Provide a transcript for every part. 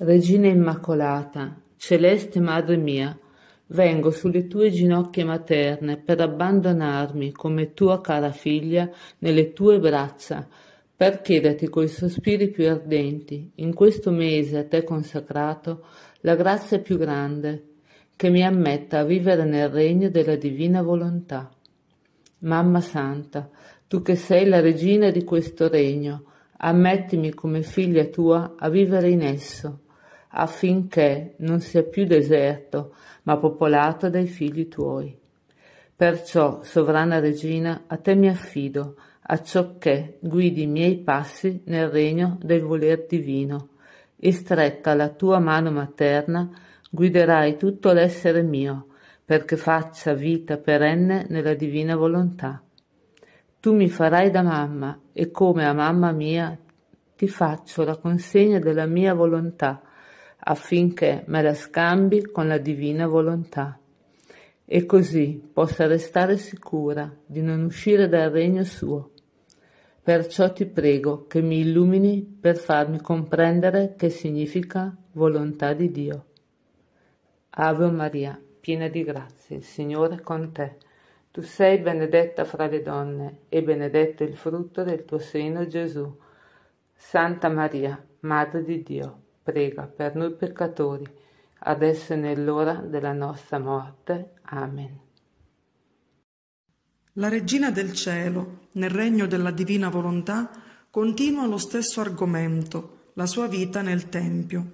Regina Immacolata, celeste madre mia, vengo sulle tue ginocchia materne per abbandonarmi come tua cara figlia nelle tue braccia, per chiederti coi sospiri più ardenti, in questo mese a te consacrato, la grazia più grande, che mi ammetta a vivere nel regno della divina volontà. Mamma Santa, tu che sei la regina di questo regno, ammettimi come figlia tua a vivere in esso affinché non sia più deserto, ma popolato dai figli tuoi. Perciò, sovrana regina, a te mi affido, acciò che guidi i miei passi nel regno del voler divino, e stretta la tua mano materna guiderai tutto l'essere mio, perché faccia vita perenne nella divina volontà. Tu mi farai da mamma, e come a mamma mia ti faccio la consegna della mia volontà, affinché me la scambi con la divina volontà e così possa restare sicura di non uscire dal regno suo. Perciò ti prego che mi illumini per farmi comprendere che significa volontà di Dio. Ave Maria, piena di grazie, il Signore è con te. Tu sei benedetta fra le donne e benedetto il frutto del tuo seno Gesù. Santa Maria, Madre di Dio prega per noi peccatori, adesso e nell'ora della nostra morte. Amen. La Regina del Cielo, nel regno della divina volontà, continua lo stesso argomento, la sua vita nel Tempio.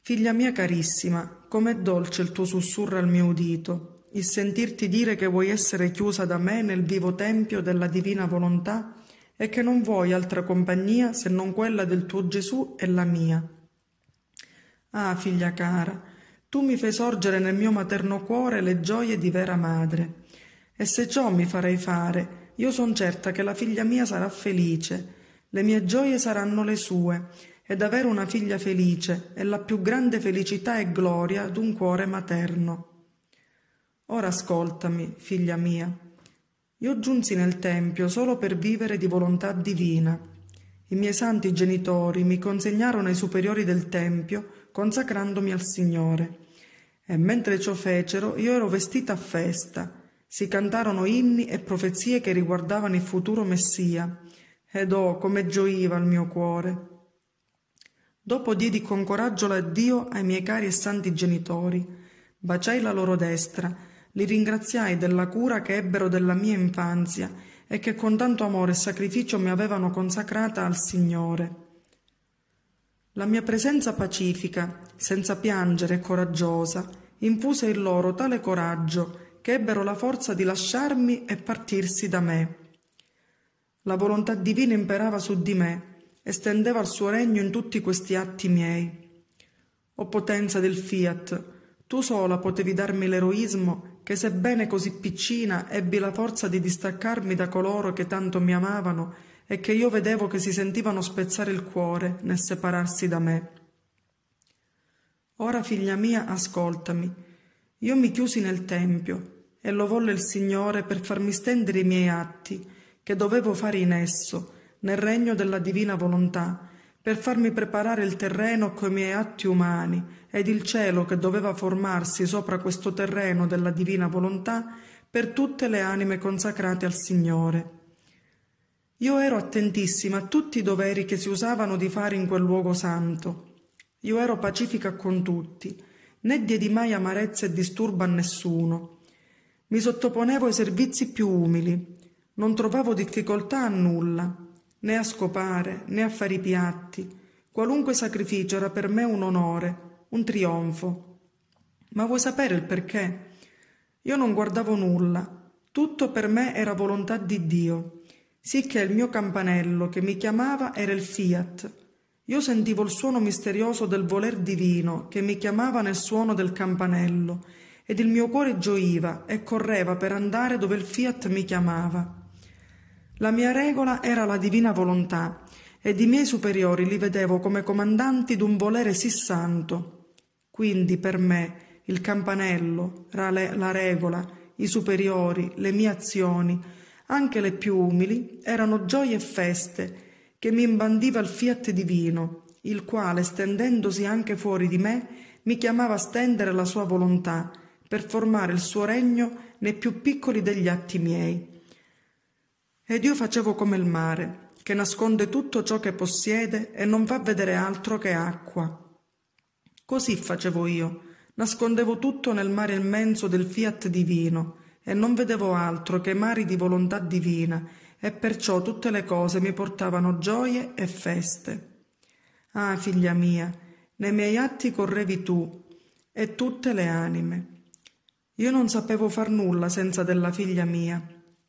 Figlia mia carissima, com'è dolce il tuo sussurro al mio udito, il sentirti dire che vuoi essere chiusa da me nel vivo Tempio della divina volontà e che non vuoi altra compagnia se non quella del tuo Gesù e la mia Ah, figlia cara, tu mi fai sorgere nel mio materno cuore le gioie di vera madre. E se ciò mi farei fare, io son certa che la figlia mia sarà felice, le mie gioie saranno le sue, ed avere una figlia felice è la più grande felicità e gloria d'un cuore materno. Ora ascoltami, figlia mia. Io giunsi nel Tempio solo per vivere di volontà divina. I miei santi genitori mi consegnarono ai superiori del Tempio consacrandomi al Signore. E mentre ciò fecero, io ero vestita a festa. Si cantarono inni e profezie che riguardavano il futuro Messia. Ed oh, come gioiva il mio cuore! Dopo diedi con coraggio l'addio ai miei cari e santi genitori. Baciai la loro destra, li ringraziai della cura che ebbero della mia infanzia e che con tanto amore e sacrificio mi avevano consacrata al Signore. La mia presenza pacifica, senza piangere e coraggiosa, infuse in loro tale coraggio che ebbero la forza di lasciarmi e partirsi da me. La volontà divina imperava su di me, estendeva il suo regno in tutti questi atti miei. O potenza del fiat, tu sola potevi darmi l'eroismo che sebbene così piccina ebbi la forza di distaccarmi da coloro che tanto mi amavano e che io vedevo che si sentivano spezzare il cuore nel separarsi da me. Ora, figlia mia, ascoltami. Io mi chiusi nel tempio e lo volle il Signore per farmi stendere i miei atti che dovevo fare in esso, nel regno della divina volontà, per farmi preparare il terreno coi miei atti umani ed il cielo che doveva formarsi sopra questo terreno della divina volontà per tutte le anime consacrate al Signore. Io ero attentissima a tutti i doveri che si usavano di fare in quel luogo santo. Io ero pacifica con tutti, né diedi mai amarezza e disturbo a nessuno. Mi sottoponevo ai servizi più umili, non trovavo difficoltà a nulla, né a scopare, né a fare i piatti. Qualunque sacrificio era per me un onore, un trionfo. Ma vuoi sapere il perché? Io non guardavo nulla, tutto per me era volontà di Dio sicché il mio campanello che mi chiamava era il fiat. Io sentivo il suono misterioso del voler divino che mi chiamava nel suono del campanello, ed il mio cuore gioiva e correva per andare dove il fiat mi chiamava. La mia regola era la divina volontà, ed i miei superiori li vedevo come comandanti d'un volere sì santo. Quindi per me il campanello, la regola, i superiori, le mie azioni, anche le più umili, erano gioie e feste che mi imbandiva il fiat divino, il quale, stendendosi anche fuori di me, mi chiamava a stendere la sua volontà per formare il suo regno nei più piccoli degli atti miei. Ed io facevo come il mare, che nasconde tutto ciò che possiede e non fa vedere altro che acqua. Così facevo io, nascondevo tutto nel mare immenso del fiat divino, e non vedevo altro che mari di volontà divina, e perciò tutte le cose mi portavano gioie e feste. Ah, figlia mia, nei miei atti correvi tu e tutte le anime. Io non sapevo far nulla senza della figlia mia.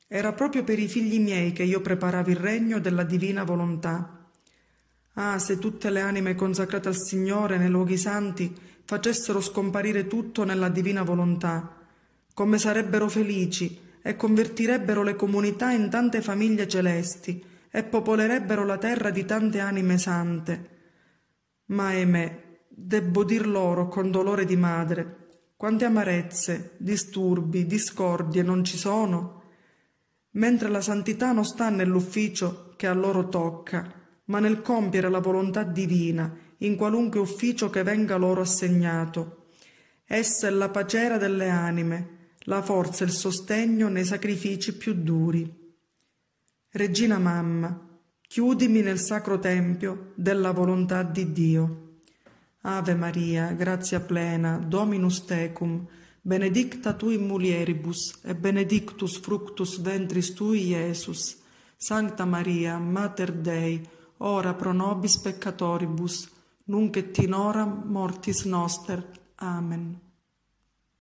Era proprio per i figli miei che io preparavo il regno della divina volontà. Ah, se tutte le anime consacrate al Signore nei luoghi santi facessero scomparire tutto nella divina volontà, come sarebbero felici e convertirebbero le comunità in tante famiglie celesti e popolerebbero la terra di tante anime sante. Ma ahimè, debbo dir loro con dolore di madre, quante amarezze, disturbi, discordie non ci sono, mentre la santità non sta nell'ufficio che a loro tocca, ma nel compiere la volontà divina in qualunque ufficio che venga loro assegnato. Essa è la pacera delle anime, la forza e il sostegno nei sacrifici più duri. Regina mamma, chiudimi nel sacro tempio della volontà di Dio. Ave Maria, grazia plena, Dominus tecum, benedicta tu in mulieribus e benedictus fructus ventris tui Iesus. Sancta Maria, Mater Dei, ora pro nobis peccatoribus, nunc et in hora mortis noster. Amen.